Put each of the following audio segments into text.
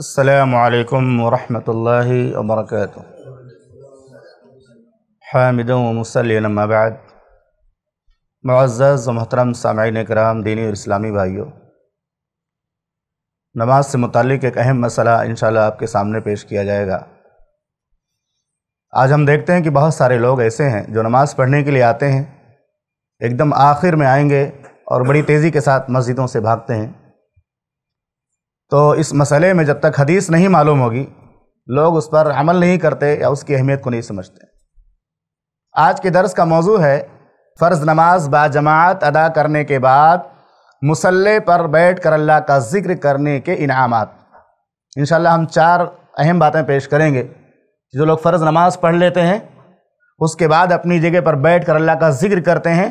السلام عليكم ورحمة الله وبركاته حامدا ومسلم أما بعد معزز महतरम सामीन कराम दीनी और इस्लामी भाइयों नमाज से मुतक़ एक अहम मसला इन आपके सामने पेश किया जाएगा आज हम देखते हैं कि बहुत सारे लोग ऐसे हैं जो नमाज़ पढ़ने के लिए आते हैं एकदम आखिर में आएंगे और बड़ी तेज़ी के साथ मस्जिदों से भागते हैं तो इस मसले में जब तक हदीस नहीं मालूम होगी लोग उस पर अमल नहीं करते या उसकी अहमियत को नहीं समझते आज के दर्स का मौजू है फ़र्ज़ नमाज बाजमात अदा करने के बाद मुसल्ले पर बैठ कर अल्लाह का ज़िक्र करने के इनाम इन हम चार अहम बातें पेश करेंगे जो लोग फ़र्ज़ नमाज पढ़ लेते हैं उसके बाद अपनी जगह पर बैठ कर अल्लाह का ज़िक्र करते हैं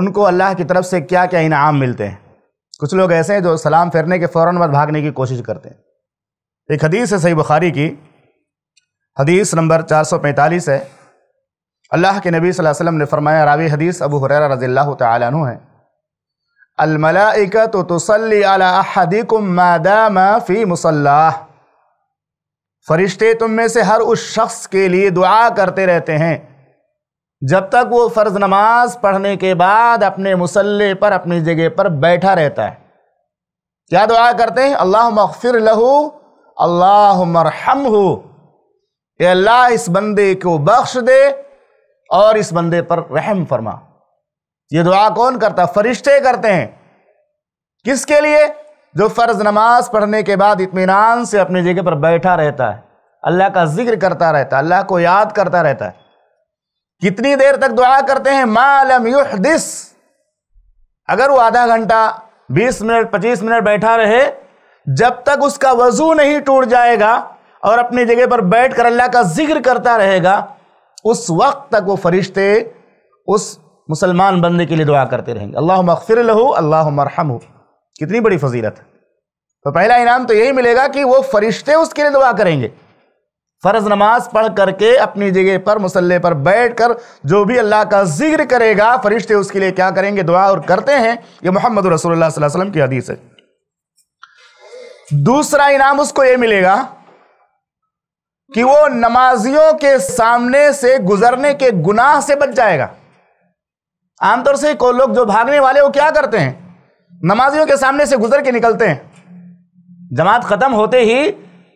उनको अल्लाह की तरफ से क्या क्या इनाम मिलते हैं कुछ लोग ऐसे हैं जो सलाम फेरने के फ़ौर बाद भागने की कोशिश करते हैं एक हदीस है सही बुखारी की हदीस नंबर 445 है अल्लाह के नबी सल्लल्लाहु अलैहि वसल्लम ने फरमाया रावी हदीस अबू हुरैरा रज़ी अल्लाह तु है अलमलाइका तो तसली फ़ी मुसल्ला फरिश्ते तुम में से हर उस शख्स के लिए दुआ करते रहते हैं जब तक वो फ़र्ज़ नमाज पढ़ने के बाद अपने मुसल्ले पर अपनी जगह पर बैठा रहता है क्या दुआ करते हैं अल्लाह मगफिर लहू अल्लाह मरहम हो अल्लाह इस बंदे को बख्श दे और इस बंदे पर रहम फरमा ये दुआ कौन करता फरिश्ते करते हैं किसके लिए जो फ़र्ज़ नमाज पढ़ने के बाद इतमान से अपनी जगह पर बैठा रहता है अल्लाह का जिक्र करता रहता है अल्लाह को याद करता रहता है कितनी देर तक दुआ करते हैं मालम युहदिस अगर वो आधा घंटा 20 मिनट 25 मिनट बैठा रहे जब तक उसका वजू नहीं टूट जाएगा और अपनी जगह पर बैठ कर अल्लाह का जिक्र करता रहेगा उस वक्त तक वो फरिश्ते उस मुसलमान बंदे के लिए दुआ करते रहेंगे अल्लाह मकफिर लहू अल्लाह मरहम कितनी बड़ी फजीलत है तो पहला इनाम तो यही मिलेगा कि वो फरिश्ते उसके लिए दुआ करेंगे फ़र्ज़ नमाज पढ़ करके अपनी जगह पर मुसल्ले पर बैठ कर जो भी अल्लाह का जिक्र करेगा फरिश्ते उसके लिए क्या करेंगे दुआ और करते हैं ये मोहम्मद रसोल्ला की हदीस है दूसरा इनाम उसको ये मिलेगा कि वो नमाजियों के सामने से गुजरने के गुनाह से बच जाएगा आमतौर से को लोग जो भागने वाले वो क्या करते हैं नमाजियों के सामने से गुजर के निकलते हैं जमात ख़त्म होते ही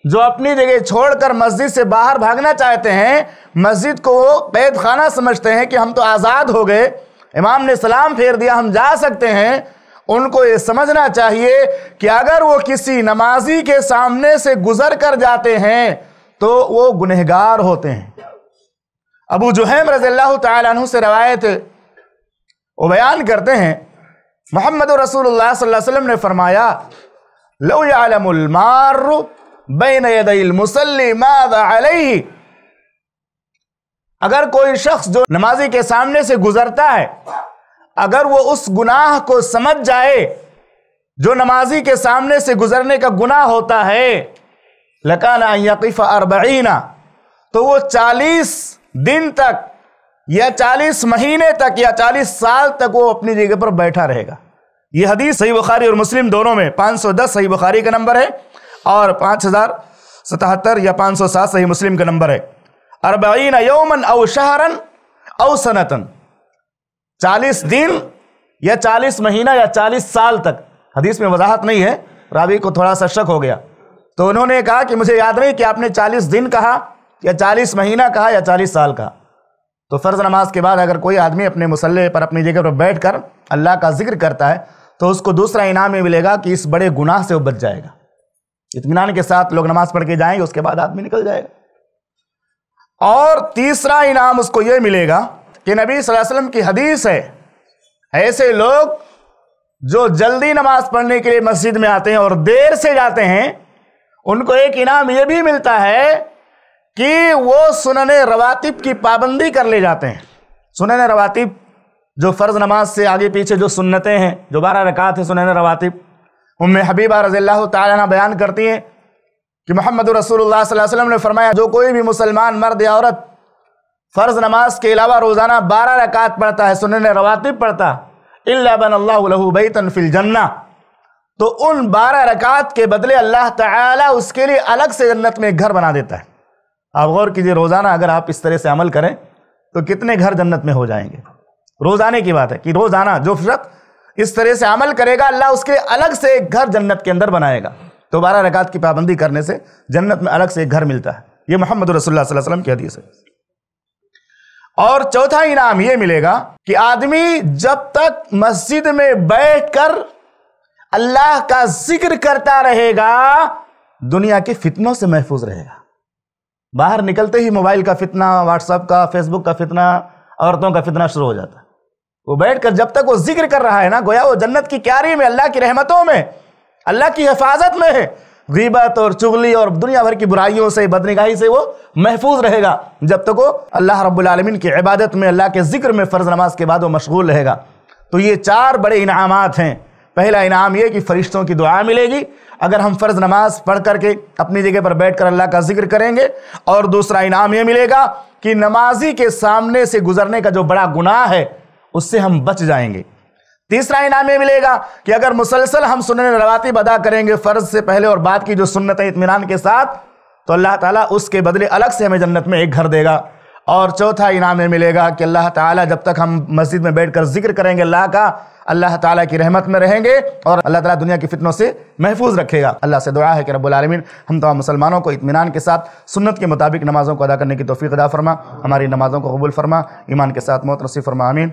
जो अपनी जगह छोड़कर मस्जिद से बाहर भागना चाहते हैं मस्जिद को वो कैद खाना समझते हैं कि हम तो आज़ाद हो गए इमाम ने सलाम फेर दिया हम जा सकते हैं उनको ये समझना चाहिए कि अगर वो किसी नमाजी के सामने से गुजर कर जाते हैं तो वो गुनहगार होते हैं अबू जहम रज़ील्ला तु से रवायत वो बयान करते हैं मोहम्मद रसूल वसम ने फरमाया लो आलमार बैन मुसल्ली अगर कोई शख्स जो नमाजी के सामने से गुजरता है अगर वो उस गुनाह को समझ जाए जो नमाजी के सामने से गुजरने का गुनाह होता है लकाना यकीफ़ अरबीना तो वो चालीस दिन तक या चालीस महीने तक या चालीस साल तक वो अपनी जगह पर बैठा रहेगा यह हदीस सही बुखारी और मुस्लिम दोनों में 510 सही बुखारी का नंबर है और पाँच हज़ार सतहत्तर या पाँच सौ सात सही मुस्लिम का नंबर है अरबीन यौमन अव शहरन अव सनतन चालीस दिन या चालीस महीना या चालीस साल तक हदीस में वजाहत नहीं है रावी को थोड़ा सा शक हो गया तो उन्होंने कहा कि मुझे याद नहीं कि आपने चालीस दिन कहा या चालीस महीना कहा या चालीस साल कहा तो फ़र्ज़ नमाज के बाद अगर कोई आदमी अपने मुसल्ले पर अपनी जगह पर बैठ कर अल्लाह का जिक्र करता है तो उसको दूसरा इनाम ये मिलेगा कि इस बड़े गुनाह से वो बच जाएगा इतमान के साथ लोग नमाज पढ़ के जाएंगे उसके बाद आदमी निकल जाएगा और तीसरा इनाम उसको यह मिलेगा कि नबी वसल्लम की हदीस है ऐसे लोग जो जल्दी नमाज पढ़ने के लिए मस्जिद में आते हैं और देर से जाते हैं उनको एक इनाम यह भी मिलता है कि वो सुनने रवातिब की पाबंदी कर ले जाते हैं सुनने रवातिब जो फ़र्ज़ नमाज से आगे पीछे जो सुन्नतें हैं जो बारह रकात है सुनने रवातिब उम्म हबीबा रज़ील्ला तैना बयान करती हैं कि मोहम्मद रसूल ने फरमाया जो कोई भी मुसलमान मर्द या औरत फ़र्ज़ नमाज के अलावा रोज़ाना बारह रकात पढ़ता है सुनने रवातिब पढ़ता इल्लाबन अल्लाहबैतन फिल जन्ना तो उन बारह रकात के बदले अल्लाह ताला उसके लिए अलग से जन्नत में एक घर बना देता है आप गौर कीजिए रोज़ाना अगर आप इस तरह से अमल करें तो कितने घर जन्नत में हो जाएंगे रोज़ाने की बात है कि रोज़ाना जो फरत इस तरह से अमल करेगा अल्लाह उसके अलग से एक घर जन्नत के अंदर बनाएगा तो बारह रकात की पाबंदी करने से जन्नत में अलग से एक घर मिलता है ये मोहम्मद रसोल्ला की हदीस है और चौथा इनाम ये मिलेगा कि आदमी जब तक मस्जिद में बैठकर अल्लाह का जिक्र करता रहेगा दुनिया के फितनों से महफूज रहेगा बाहर निकलते ही मोबाइल का फितना व्हाट्सअप का फेसबुक का फितना औरतों का फितना शुरू हो जाता है वो बैठकर जब तक वो जिक्र कर रहा है ना गोया वो जन्नत की क्यारी में अल्लाह की रहमतों में अल्लाह की हिफाजत में है गीबत और चुगली और दुनिया भर की बुराइयों से बदनिगाही से वो महफूज रहेगा जब तक वो अल्लाह रब्लमिन की इबादत में अल्लाह के जिक्र में फ़र्ज़ नमाज के बाद वो मशगूल रहेगा तो ये चार बड़े इनाम हैं पहला इनाम ये कि फ़रिश्तों की दुआ मिलेगी अगर हम फ़र्ज़ नमाज पढ़ करके अपनी जगह पर बैठ कर अल्लाह का जिक्र करेंगे और दूसरा इनाम ये मिलेगा कि नमाजी के सामने से गुजरने का जो बड़ा गुनाह है उससे हम बच जाएंगे तीसरा इनाम ये मिलेगा कि अगर मुसलसल हम सुनने रवाती अदा करेंगे फ़र्ज से पहले और बाद की जो सुन्नत है इतमान के साथ तो अल्लाह ताला उसके बदले अलग से हमें जन्नत में एक घर देगा और चौथा इनाम ये मिलेगा कि अल्लाह ताला जब तक हम मस्जिद में बैठकर जिक्र करेंगे अल्लाह का अल्लाह ताला की रहमत में रहेंगे और अल्लाह ताला दुनिया की फितनों से महफूज रखेगा अल्लाह से दुआ है कि रब्बुल रबालमीन हम तमाम मुसलमानों को इतमान के साथ सुन्नत के मुताबिक नमाज़ों को अदा करने की तोफ़ी अदा फरमा हमारी नमाज़ों को कबूल फरमा ईमान के साथ मौत नसीब फरमा आमीन